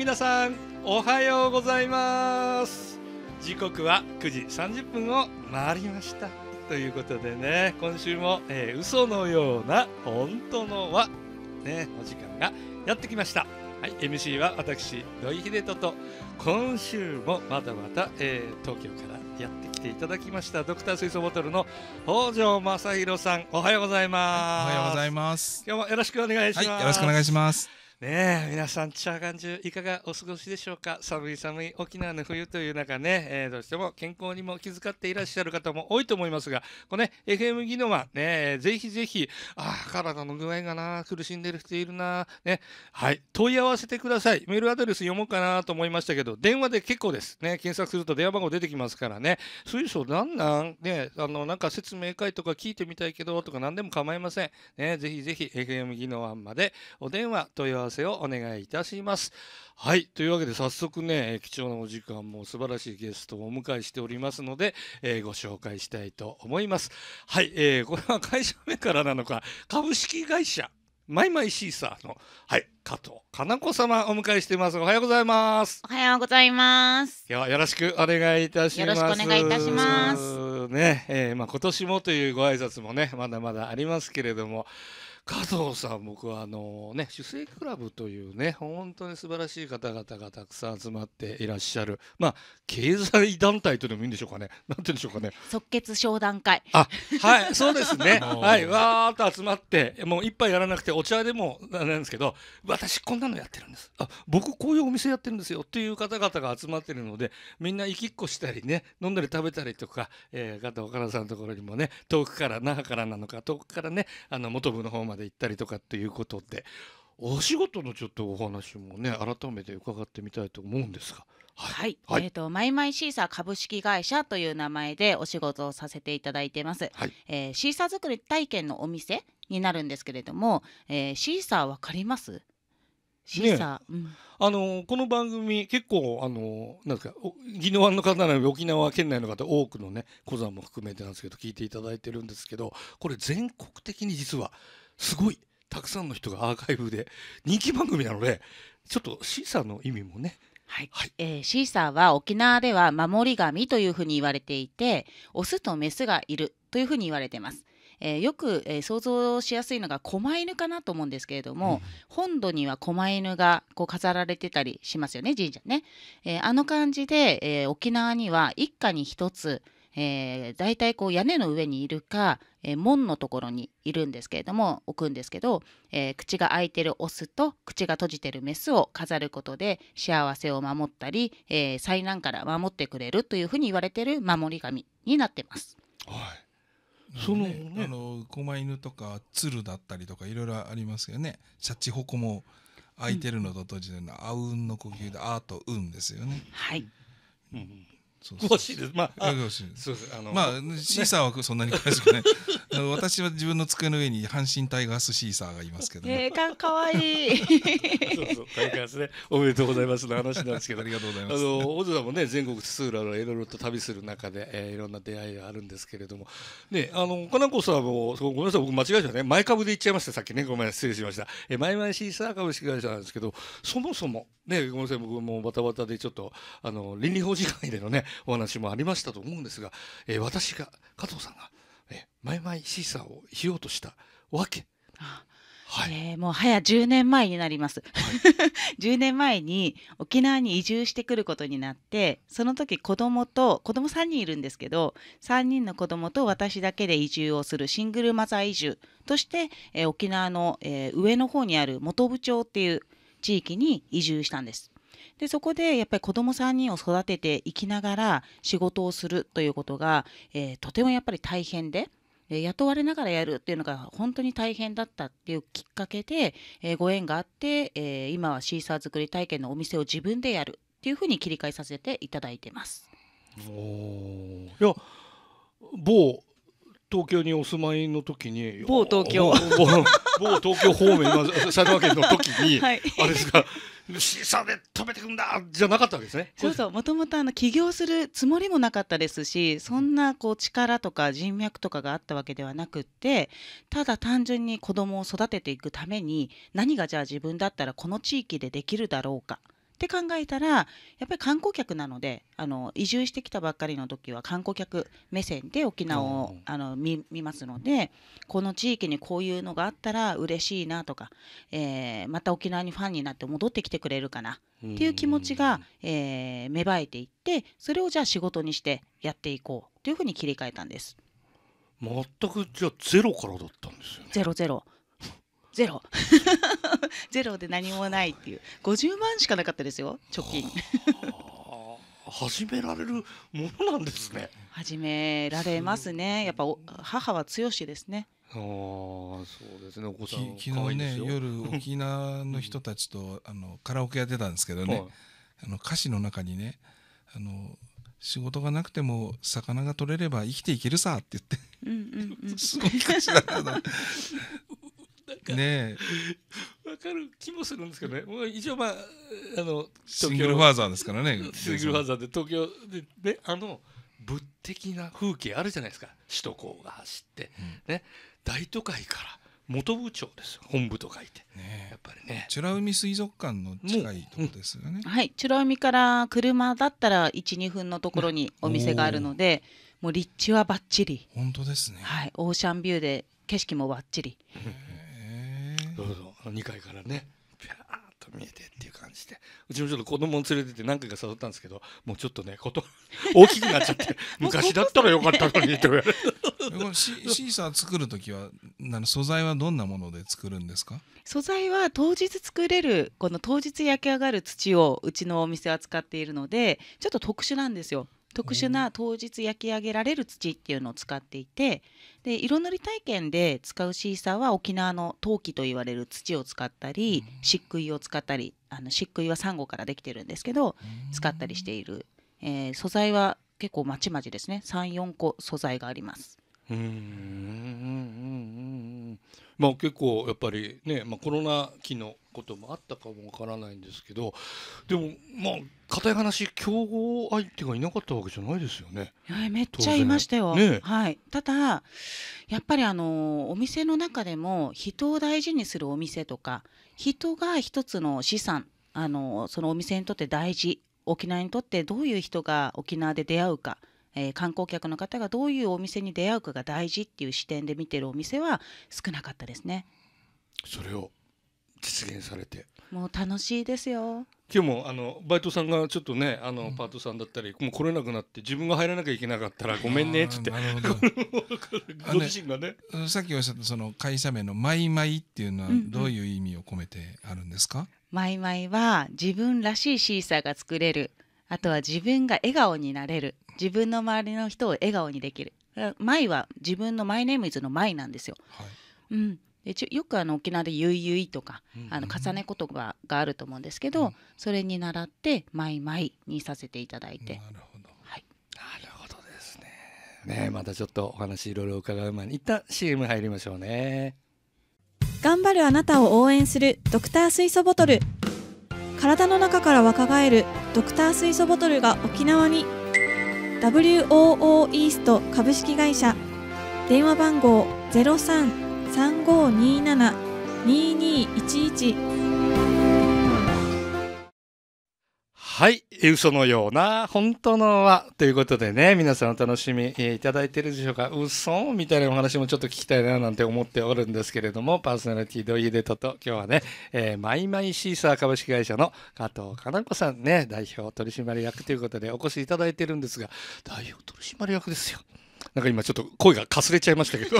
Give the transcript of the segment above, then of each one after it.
皆さんおはようございます時刻は9時30分を回りましたということでね今週も、えー、嘘のような本当のはねお時間がやってきましたはい MC は私土井秀人と今週もまたまた、えー、東京からやってきていただきましたドクター水素ボトルの北条正弘さんおはようございますおはようございます今日もよろしくお願いします、はい、よろしくお願いしますね皆さん、チャーガン中、いかがお過ごしでしょうか寒い寒い沖縄の冬という中ね、えー、どうしても健康にも気遣っていらっしゃる方も多いと思いますが、この、ね、FM 技能はね、ぜひぜひ、ああ、体の具合がな、苦しんでる人いるな、ね、はい、問い合わせてください。メールアドレス読もうかなと思いましたけど、電話で結構です。ね、検索すると電話番号出てきますからね、水晶なんなんね、あの、なんか説明会とか聞いてみたいけど、とか何でも構いません。ね、ぜひぜひ FM 技能案までお電話問い合わせわせをお願いいたします。はい。というわけで早速ね、貴重なお時間も素晴らしいゲストをお迎えしておりますので、えー、ご紹介したいと思います。はい。えー、これは会社名からなのか、株式会社、マイマイシーサーの、はい、加藤かな子様お迎えしてます。おはようございます。おはようございます。いや、よろしくお願いいたします。よろしくお願いいたします。ね、えー、まあ今年もというご挨拶もね、まだまだありますけれども、加藤さん、僕はあのね、主席クラブというね、本当に素晴らしい方々がたくさん集まっていらっしゃる、まあ、経済団体とでもいいんでしょうかね、なんていうんでしょうかね。即決商談会。あ、はい、そうですね。はい、わーっと集まって、もう一杯やらなくて、お茶でもなんですけど、私こんなのやってるんです。あ、僕こういうお店やってるんですよっていう方々が集まってるので、みんな行きっこしたりね、飲んだり食べたりとか、えー、加藤岡田さんのところにもね、遠くから、那覇からなのか、遠くからね、あの、元部の方までで行ったりとかっていうことでお仕事のちょっとお話もね改めて伺ってみたいと思うんですが。はい、はい、えっ、ー、とマイマイシーサー株式会社という名前でお仕事をさせていただいてます。はい、えー、シーサー作り体験のお店になるんですけれども、えー、シーサーわかります？シーサー、ね、うん、あのこの番組結構あのなんか宜野湾の方なの沖縄県内の方多くのね小山も含めてなんですけど聞いていただいてるんですけどこれ全国的に実はすごいたくさんの人がアーカイブで人気番組なのでちょっとシーサーの意味もねはい、はい、えー、シーサーは沖縄では守り神というふうに言われていてオスとメスがいるというふうに言われてます。えー、よく、えー、想像しやすいのが狛犬かなと思うんですけれども、うん、本土には狛犬がこう飾られてたりしますよね神社ね、えー、あの感じで、え沖縄には一家に一つえー、大体こう屋根の上にいるか、えー、門のところにいるんですけれども置くんですけど、えー、口が開いてるオスと口が閉じてるメスを飾ることで幸せを守ったり、え災難から守ってくれるというふうに言われてる守り神になってます。はいその、ね、あの狛犬とか鶴だったりとかいろいろありますよね。シャチホコも開いてるのと閉じてるの、あうんの呼吸であーとうんですよね。はい。詳しいです。まあ、あそうです。あの、まあ、シーサーはそんなに詳しくない。私は自分の机の上に阪神タイガースシーサーがいますけど、ね。えかわいい。そうそう、タイガースね、おめでとうございますの話なんですけど、ありがとうございます。あの、小津さんもね、全国津々浦々いろいろと旅する中で、えー、いろんな出会いがあるんですけれども。ね、あの、かなこさんも、ごめんなさい、僕間違えちゃうね、前株で言っちゃいました、さっきね、ごめん、失礼しました。えー、前々シーサー株式会社なんですけど、そもそも、ね、ごめんなさい、僕もバタバタで、ちょっと、あの、倫理法人会でのね。お話もありましたと思うんですが、え私が加藤さんが、えマイマイシーサーをしようとしたわけ。はい、えー、もう早10年前になります、はい、10 年前に沖縄に移住してくることになってその時子供と子供3人いるんですけど3人の子供と私だけで移住をするシングルマザー移住として、えー、沖縄の、えー、上の方にある本部町っていう地域に移住したんです。でそこでやっぱり子ども3人を育てていきながら仕事をするということが、えー、とてもやっぱり大変で。雇われながらやるっていうのが本当に大変だったっていうきっかけで、えー、ご縁があって、えー、今はシーサー作り体験のお店を自分でやるっていうふうに切り替えさせていただいてます。おいや某東京にお住まいの時に某東京某東京方面埼玉県の時に、はい、あれですか牛さで止めてくんだじゃなかったわけですね。そうそう、もともとあの起業するつもりもなかったですし、そんなこう力とか人脈とかがあったわけではなくって、ただ単純に子供を育てていくために、何がじゃあ自分だったらこの地域でできるだろうか。って考えたらやっぱり観光客なのであの移住してきたばっかりの時は観光客目線で沖縄を、あの見ますのでこの地域にこういうのがあったら嬉しいなとか、えー、また沖縄にファンになって戻ってきてくれるかなっていう気持ちが、えー、芽生えていってそれをじゃあ仕事にしてやっていこうというふうに切り替えたんです。全くじゃゼロからだったんですよね。ゼロゼロ。ゼロ ゼロで何もないっていう50万しかなかったですよ貯金始められるものなんですね始められますねやっぱ母は強しですねああそうですねお子さん昨日ね夜沖縄の人たちとあのカラオケやってたんですけどね、はい、あの歌詞の中にねあの仕事がなくても魚が取れれば生きていけるさって言ってうううんんん、すごい歌詞だったなかねわかる気もするんですけどね、もう一応まああのシングルファーザーですからねシングルファーザーで東京でであの物的な風景あるじゃないですか首都高が走って、うん、ね大都会から本部町です本部と書いて、ね、やっぱりね美ら海水族館の近いとこですよね、うん、はい美ら海から車だったら12分のところにお店があるので、もう立地はばっちり本当ですねはいオーシャンビューで景色もばっちりそうぞあの2階からねピャーッと見えてっていう感じでうちもちょっと子供を連れてて何回か誘ったんですけどもうちょっとねこと 大きくなっちゃって昔だったらよかったのにとかわれシーサー作る時はなの素材はどんなもので作るんですか素材は当日作れるこの当日焼き上がる土をうちのお店は使っているのでちょっと特殊なんですよ特殊な当日焼き上げられる土っていうのを使っていてで色塗り体験で使うシーサーは沖縄の陶器と言われる土を使ったり漆喰を使ったりあの漆喰はサンゴからできてるんですけど使ったりしている、えー、素材は結構まちまちですね34個素材があります。うんまあ、結構やっぱりね、まあ、コロナ期のこともあったかもわからないんですけどでもまあ固い話競合相手がいなかったわけじゃないですよね。めっちゃいましたよ、ね、はい、ただやっぱりあのお店の中でも人を大事にするお店とか人が一つの資産あのそのお店にとって大事沖縄にとってどういう人が沖縄で出会うかえー、観光客の方がどういうお店に出会うかが大事っていう視点で見てるお店は少なかったですね。それを実現されてもう楽しいですよ今日もあのバイトさんがちょっとねあの、うん、パートさんだったりもう来れなくなって自分が入らなきゃいけなかったらごめんねっつって ご自身がねさっきおっしゃったその会社名の「マイマイ」っていうのはどういう意味を込めてあるんですか、うんうん、マイマイは自分らしいシーサーが作れるあとは自分が笑顔になれる、自分の周りの人を笑顔にできるマイは自分のマイネームイズのマイなんですよ、はい、うん、でよくあの沖縄で「ゆいゆい」とか、うんうん、あの重ね言葉があると思うんですけど、うん、それに習って「マイマイ」にさせていただいて。なるほど、はい、なるほどですねねまたちょっとお話いろいろ伺う前に一旦 CM 入りましょうね頑張るあなたを応援するドクター水素ボトル体の中から若返るドクター水素ボトルが沖縄に WOO イースト株式会社電話番号0335272211はい。嘘のような、本当のは、ということでね、皆さんお楽しみ、えいただいてるでしょうか。嘘みたいなお話もちょっと聞きたいな、なんて思っておるんですけれども、パーソナリティドイデトと、今日はね、えー、マイマイシーサー株式会社の加藤かな子さんね、代表取締役ということでお越しいただいてるんですが、代表取締役ですよ。なんか今ちょっと声がかすれちゃいましたけど。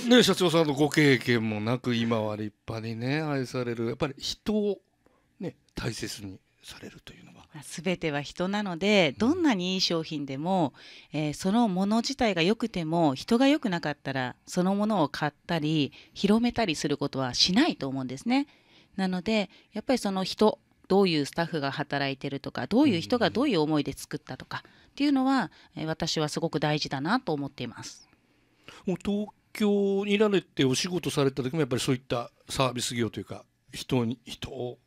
う ね、社長さんのご経験もなく、今は立派にね、愛される、やっぱり人をね、大切に。されるというのは全ては人なのでどんなにいい商品でも、えー、そのもの自体が良くても人が良くなかったらそのものを買ったり広めたりすることはしないと思うんですね。なのでやっぱりその人どういうスタッフが働いてるとかどういう人がどういう思いで作ったとかっていうのは、えー、私はすごく大事だなと思っています。もう東京にいられてお仕事された時もやっぱりそういったサービス業というか人に人を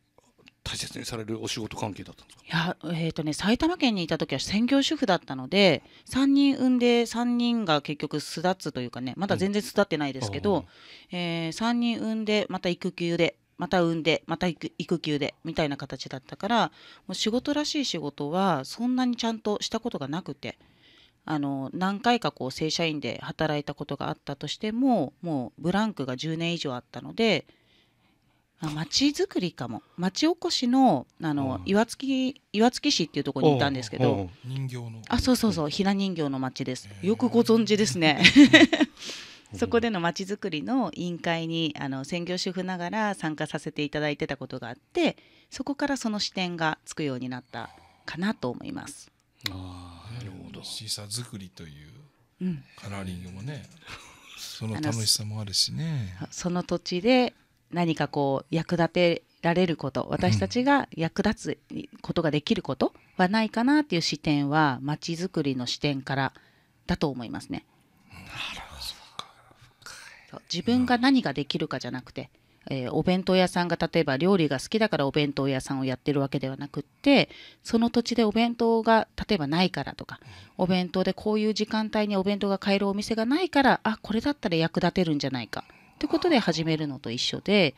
大切にされるお仕事関係だったんですかいや、えーとね、埼玉県にいた時は専業主婦だったので3人産んで3人が結局巣立つというかねまだ全然巣立ってないですけど、うん、えー、3人産んでまた育休でまた産んでまた育休でみたいな形だったからもう仕事らしい仕事はそんなにちゃんとしたことがなくて。あの何回かこう正社員で働いたことがあったとしてももうブランクが10年以上あったので町づくりかも町おこしのあの、うん、岩槻岩槻市っていうところにいたんですけど人形のあそうそうそうひな人形の町ですよくご存知ですね そこでの町づくりの委員会にあの専業主婦ながら参加させていただいてたことがあってそこからその視点がつくようになったかなと思います。あなるほどシーサー作りという、うん、カラーリングもね、その楽しさもあるしねその土地で何かこう役立てられること私たちが役立つことができることはないかなっていう視点はまちづくりの視点からだと思いますね。自分が何ができるかじゃなくて、えー、お弁当屋さんが例えば料理が好きだからお弁当屋さんをやってるわけではなくってその土地でお弁当が例えばないからとかお弁当でこういう時間帯にお弁当が買えるお店がないからあこれだったら役立てるんじゃないか。ってことで始めるのと一緒で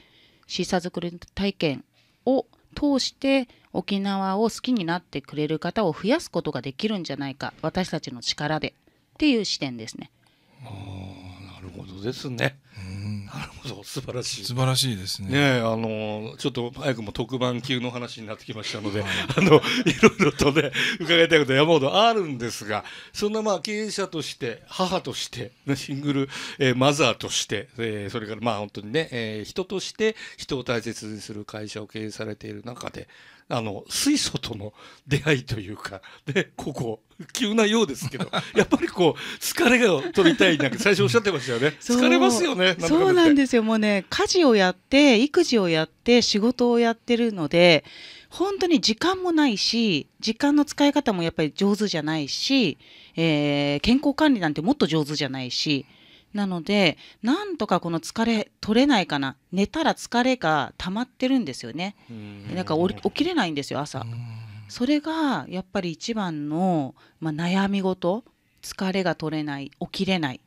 シーサー作り体験を通して沖縄を好きになってくれる方を増やすことができるんじゃないか私たちの力でっていう視点ですね。なるほどですね、なるほど素晴らしい素晴らしいですねねあのちょっと早くも特番級の話になってきましたので、あのいろいろとね伺いたいこと山ほどあるんですがそんなまあ経営者として母としてシングル、えー、マザーとして、えー、それからまあ本当にね、えー、人として人を大切にする会社を経営されている中であの水素との出会いというかでここ急なようですけど やっぱりこう疲れが取りたいなんか最初おっしゃってましたよね疲れますよねそうなんですよもうね家事をやって育児をやって仕事をやってるので本当に時間もないし時間の使い方もやっぱり上手じゃないし、えー、健康管理なんてもっと上手じゃないしなのでなんとかこの疲れ取れないかな寝たら疲れが溜まってるんですよねなんか起きれないんですよ朝それがやっぱり一番の、まあ、悩み事疲れが取れない起きれない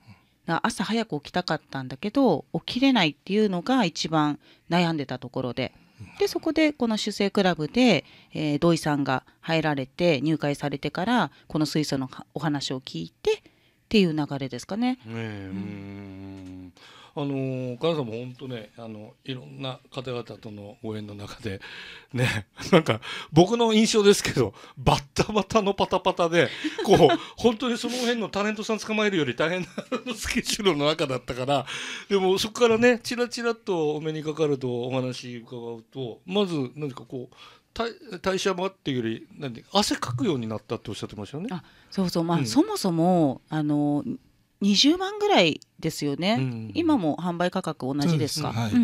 朝早く起きたかったんだけど起きれないっていうのが一番悩んでたところで。でそこでこの主成クラブで、えー、土井さんが入られて入会されてからこの水素のお話を聞いてっていう流れですかね。えうんあの岡田さんも本当ねあのいろんな方々とのご縁の中でね なんか僕の印象ですけどバッタバタのパタパタでこう 本当にその辺のタレントさん捕まえるより大変なスケジュールの中だったからでもそこからねちらちらとお目にかかるとお話伺うとまず何かこう代謝もっていうより汗かくようになったっておっしゃってましたよね。そうそうまあ、うん、そもそもあの20万ぐらいですよね、うん、今も販売価格同じですか。で、はいう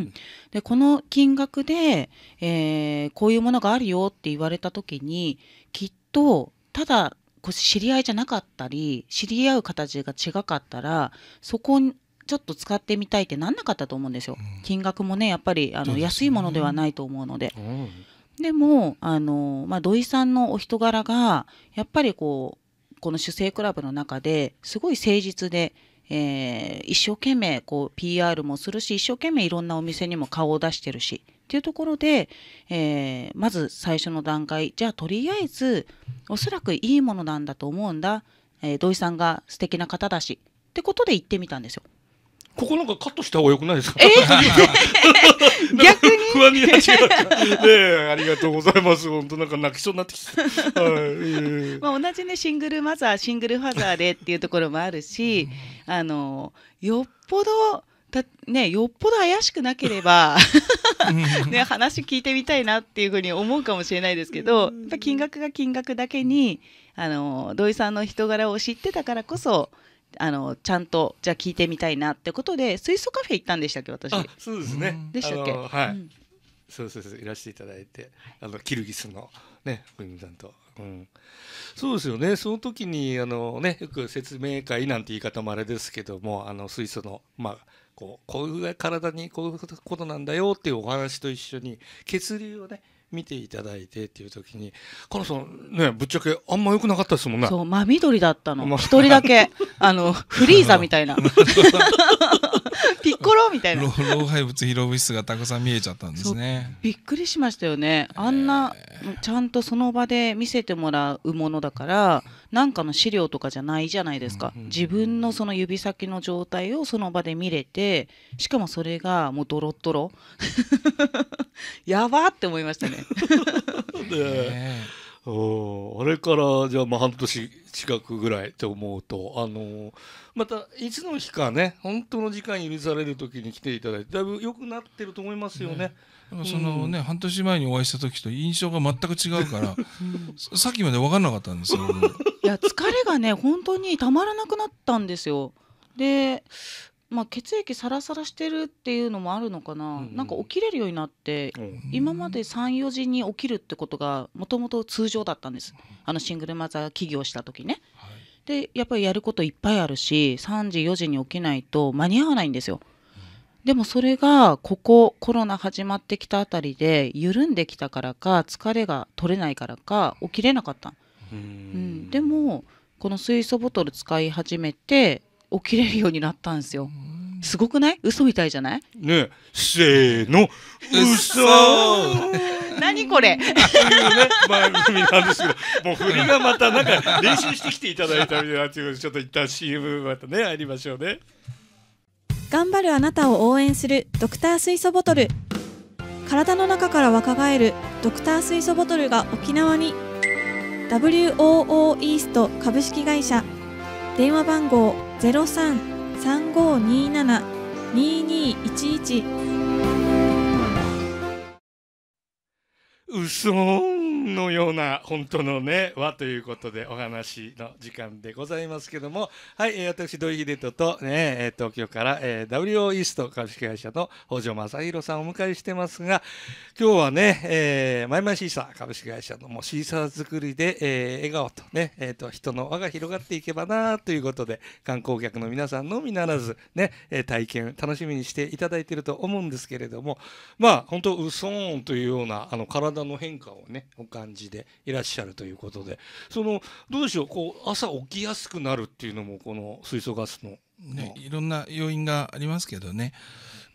ん、この金額で、えー、こういうものがあるよって言われた時にきっとただ知り合いじゃなかったり知り合う形が違かったらそこにちょっと使ってみたいってなんなかったと思うんですよ。金額もねやっぱりあの、ね、安いものではないと思うので。うんでもあの、まあ、土井さんのお人柄がやっぱりこうこの主精クラブの中ですごい誠実で、えー、一生懸命こう PR もするし一生懸命いろんなお店にも顔を出してるしっていうところで、えー、まず最初の段階じゃあとりあえずおそらくいいものなんだと思うんだ、えー、土井さんが素敵な方だしってことで行ってみたんですよ。ここなんかカットした方がよくないですか。逆に不安になっちゃう。ねありがとうございます。本当なんか泣きそうになってきて。はい。まあ同じねシングルマザー、シングルファザーでっていうところもあるし、あのよっぽど。たね、よっぽど怪しくなければね、話聞いてみたいなっていうふうに思うかもしれないですけど金額が金額だけにあの土井さんの人柄を知ってたからこそあのちゃんとじゃあ聞いてみたいなってことで水素カフェ行ったんでしたっけ私そうですね、でしたっけはい、うん、そうそうそういらしていただいてあのキルギスのね小泉さんと、うん、そうですよねその時にあのねよく説明会なんて言い方もあれですけどもあの水素のまあこうこういう体にこういうことなんだよっていうお話と一緒に血流をね見ていただいてっていう時にカナさんねぶっちゃけあんま良くなかったですもんねそう真緑だったの一人だけあのフリーザみたいな ピッコロみたいな老廃物広物質がたくさん見えちゃったんですねびっくりしましたよねあんな、えー、ちゃんとその場で見せてもらうものだから何かの資料とかじゃないじゃないですか、うんうん、自分のその指先の状態をその場で見れてしかもそれがもうドロッドロ やばって思いましたね ねおあれからじゃあまあ半年近くぐらいと思うとあのー、またいつの日かね本当の時間に許される時に来ていただいてだいぶ良くなってると思いますよね。ねそのね、うん、半年前にお会いした時と印象が全く違うから、うん、さっきまで分かんなかったんですよ。いや疲れがね本当にたまらなくなったんですよ。でまあ、血液サラサラしてるっていうのもあるのかな、うんうん、なんか起きれるようになって、うん、今まで34時に起きるってことがもともと通常だったんですあのシングルマザー起業した時ね、はい、でやっぱりやることいっぱいあるし3時4時に起きないと間に合わないんですよ、でもそれがここコロナ始まってきたあたりで緩んできたからか疲れが取れないからか起きれなかったうん、でもこの水素ボトル使い始めて起きれるようになったんですよ。すごくない嘘みたいじゃないねせーの嘘 何これといね番組なんですけどもう振りがまたなんか練習してきていただいたみたいなちょっと一旦 CM またねありましょうね頑張るあなたを応援するドクター水素ボトル体の中から若返るドクター水素ボトルが沖縄に WOO イースト株式会社電話番号03-3527-2211うそのような本当のね和ということでお話の時間でございますけどもはい、えー、私土井秀人と、ね、東京から、えー、WO イースト株式会社の北条正宏さんをお迎えしてますが今日はね、えー、マイマイシーサー株式会社のもうシーサー作りで、えー、笑顔とね、えーと、人の輪が広がっていけばなということで観光客の皆さんのみならずね、え体験楽しみにしていただいていると思うんですけれどもまあ本当うそーんというようなあの体の変化をね感じでいらっしゃるということでそのどうでしょうこう朝起きやすくなるっていうのもこの水素ガスの。ね、いろんな要因がありますけどね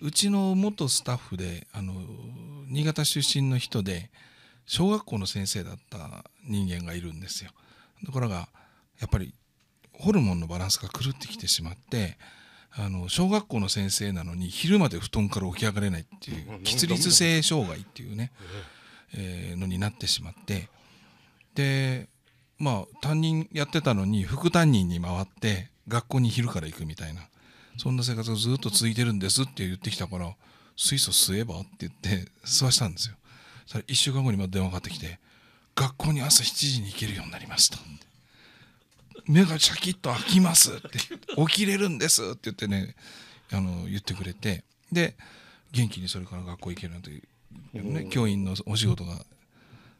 うちの元スタッフであの新潟出身の人で小学校の先生だった人間がいるんですよ。ところがやっぱりホルモンのバランスが狂ってきてしまってあの小学校の先生なのに昼まで布団から起き上がれないっていう 起立性障害っていうねえのになってしまってでまあ担任やってたのに副担任に回って学校に昼から行くみたいなそんな生活がずっと続いてるんですって言ってきたから水素吸えばって言って吸わしたんですよ。それ1週間後にまた電話かかってきて「学校に朝7時に行けるようになりました」目がシャキッと開きます」って「起きれるんです」って言ってねあの言ってくれてで元気にそれから学校行けるなんてね、教員のお仕事が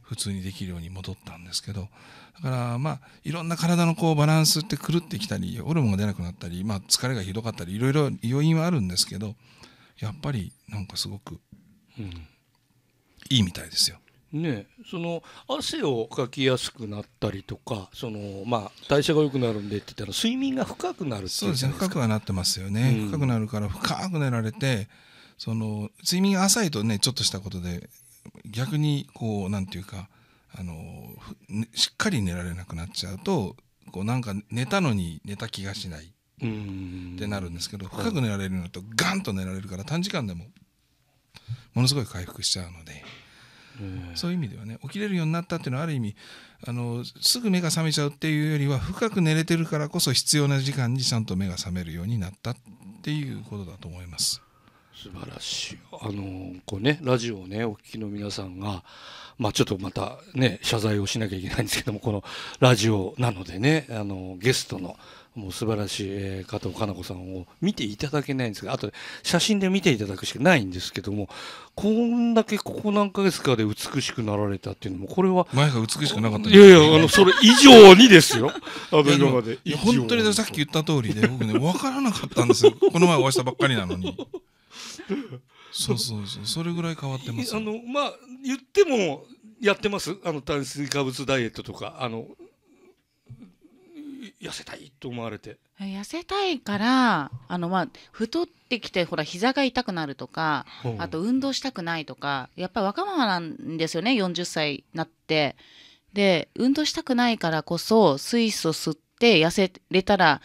普通にできるように戻ったんですけどだからまあいろんな体のこうバランスって狂ってきたりホルモンが出なくなったり、まあ、疲れがひどかったりいろいろ要因はあるんですけどやっぱりなんかすごくいいみたいですよ。ね、その汗をかきやすくなったりとかその、まあ、代謝が良くなるんでって言ったら睡眠が深くなるってそうですね深くはなってますよね、うん、深くなるから深く寝られてその睡眠が浅いとねちょっとしたことで逆にこう何て言うかあの、ね、しっかり寝られなくなっちゃうとこうなんか寝たのに寝た気がしないってなるんですけど深く寝られるのとガンと寝られるから短時間でもものすごい回復しちゃうので。そういう意味ではね起きれるようになったっていうのはある意味あのすぐ目が覚めちゃうっていうよりは深く寝れてるからこそ必要な時間にちゃんと目が覚めるようになったっていうことだと思います。素晴らしいあのこうねラジオをねお聞きの皆さんがまあ、ちょっとまたね謝罪をしなきゃいけないんですけどもこのラジオなのでねあのゲストのもう素晴らしい、え加藤加奈子さんを見ていただけないんですがあと写真で見ていただくしかないんですけどもこんだけここ何ヶ月かで美しくなられたっていうのもこれは前が美しくなかったいやいやあのそれ以上にですよあの今まで本当にさっき言った通りで僕ね分からなかったんですよこの前お会いしたばっかりなのに。そうそうそうそれぐらい変わってます あのまあ言ってもやってますあの炭水化物ダイエットとかあの痩せたいと思われて痩せたいからあの、まあ、太ってきてほら膝が痛くなるとか、あと運動したくないとかやっぱり若者なんですよね40歳になってで運動したくないからこそ水素吸って痩せれたら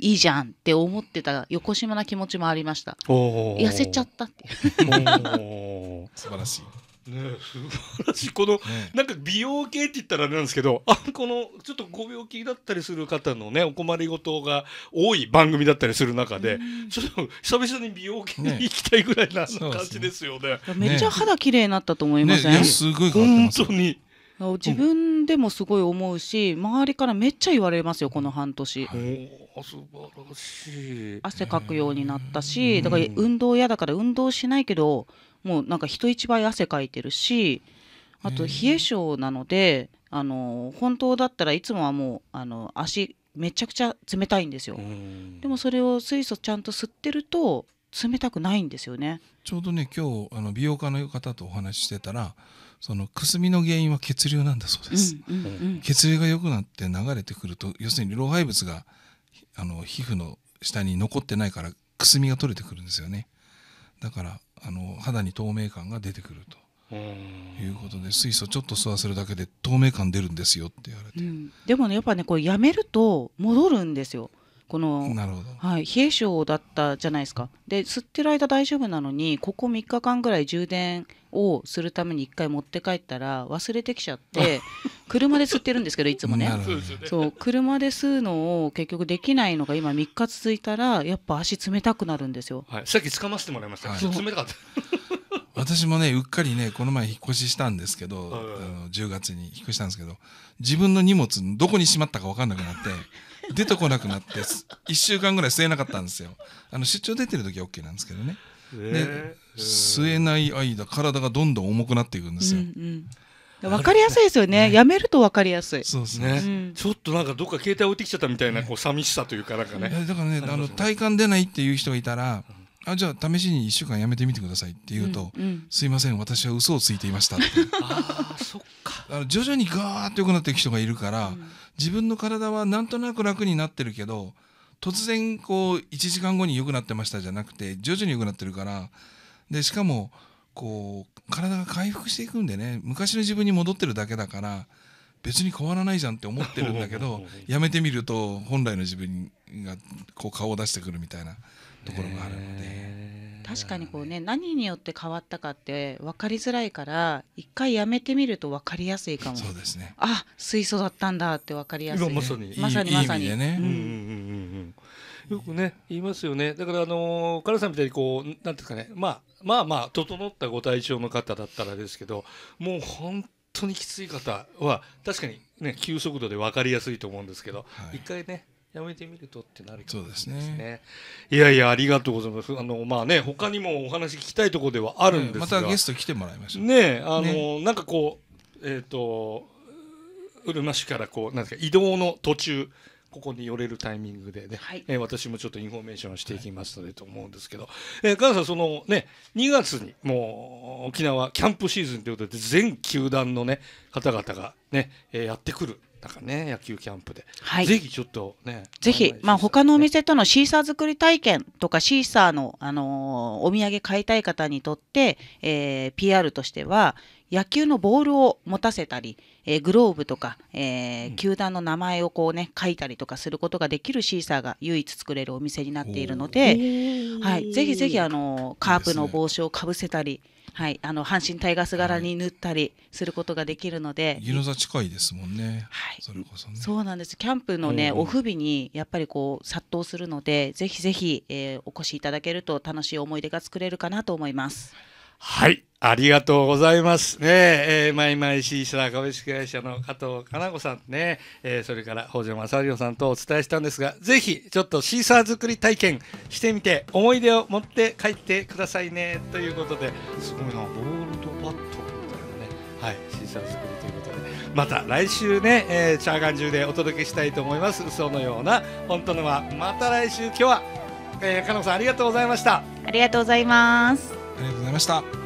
いいじゃんって思ってた横島な気持ちもありました痩せちゃったって素晴らしいね、素晴らしいこの、ね、なんか美容系って言ったらあれなんですけどあこのちょっとご病気だったりする方のねお困りごとが多い番組だったりする中で、ちょっと久々に美容系に行きたいぐらいな、感じですよね、ね、めっちゃ肌綺麗になったと思いません、ね、すごい本当に自分でもすごい思うし、周りからめっちゃ言われますよこの半年。素晴らしい汗かくようになったしだから運動嫌だから運動しないけどもうなんか人一倍汗かいてるしあと冷え性なので、あの本当だったらいつもはもうあの足めちゃくちゃ冷たいんですよ。でもそれを水素ちゃんと吸ってると冷たくないんですよね。ちょうどね今日あの美容家の方とお話ししてたらそのくすみの原因は血流なんだそうです、うんうんうん、血流が良くなって流れてくると要するに老廃物があの皮膚の下に残ってないからくすみが取れてくるんですよねだからあの肌に透明感が出てくるということで水素ちょっと吸わせるだけで透明感出るんですよって言われて、うん、でもねやっぱねこれやめると戻るんですよこのなるほど、はい、冷え性だったじゃないですかで吸ってる間大丈夫なのにここ3日間ぐらい充電をするために一回持って帰ったら忘れてきちゃって 車で吸ってるんですけどいつもねそう車で吸うのを結局できないのが今3日続いたらやっぱ足冷たくなるんですよ、はい、さっき掴ませてもらいました、はい、冷たかった 私もねうっかりねこの前引っ越ししたんですけど、はいはい、あの10月に引っ越したんですけど自分の荷物どこにしまったか分かんなくなって。出てこなくなって1週間ぐらい吸えなかったんですよあの出張出てる時は OK なんですけどねで吸えない間体がどんどん重くなっていくんですよ。うんうん、分かりやすいですよね、やめると分かりやすいそうですね、ちょっとなんかどっか携帯置いてきちゃったみたいなこう寂しさというかなんかねだからねあの体感出ないっていう人がいたら、あじゃあ試しに1週間やめてみてくださいって言うと、すいません私は嘘をついていましたってあそっかあの徐々にガーッと良くなっていく人がいるから、自分の体はなんとなく楽になってるけど突然こう1時間後に良くなってましたじゃなくて徐々に良くなってるからでしかもこう体が回復していくんでね昔の自分に戻ってるだけだから別に変わらないじゃんって思ってるんだけど やめてみると本来の自分がこう顔を出してくるみたいなところがあるので。確かにこうね何によって変わったかって分かりづらいから一回やめてみると分かりやすいかもそうですねあ水素だったんだって分かりやすい、ね、まさにまさにまさにいい意味でね、うんうんうんよくね言いますよねだからあのカラさんみたいにこうなんていうかねまあまあまあ整ったご体調の方だったらですけどもう本当にきつい方は確かにね急速度で分かりやすいと思うんですけど、はい、一回ねやめてみるとってなる、ね、そうですね。いやいやありがとうございます。あのまあね他にもお話聞きたいところではあるんですが、ね、またゲスト来てもらいましょう。ねあの、ね、なんかこうえっ、ー、とうるま市からこうなんですか移動の途中ここに寄れるタイミングでね、はい、えー、私もちょっとインフォメーションしていきますのでと思うんですけど、はい、えー、加さん、そのね、2月にもう沖縄キャンプシーズンということで、全球団のね、方々がね、えー、やってくるなんかね、野球キャンプで。はい、ぜひちょっとね。ぜひ、まあ、他のお店とのシーサー作り体験とか、シーサーの、あのー、お土産買いたい方にとって、えー、PR としては、野球のボールを持たせたり、えー、グローブとか、えー、球団の名前をこうね書いたりとかすることができるシーサーが唯一作れるお店になっているので、はい、ぜひぜひあのカープの帽子をかぶせたり。はい、あの阪神タイガース柄に塗ったりすることができるので、湯の座近いですもんね。はい、それこそ、ね、そうなんです。キャンプのね、オフ日にやっぱりこう殺到するので、ぜひぜひ、えー、お越しいただけると楽しい思い出が作れるかなと思います。はい。ありがとうございますね。えー、マイマイシーサー株式会社の加藤かな子さんね、えー、それから北条正弘さんとお伝えしたんですが、ぜひちょっとシーサー作り体験してみて、思い出を持って帰ってくださいねということで、すごいな、ボールとバットみたいなね、はい、シーサー作りということで、また来週ね、えー、チャーガン中でお届けしたいと思います。嘘のような本当のは、また来週、今日は、えー、かな子さんありがとうございました。ありがとうございます。ありがとうございました。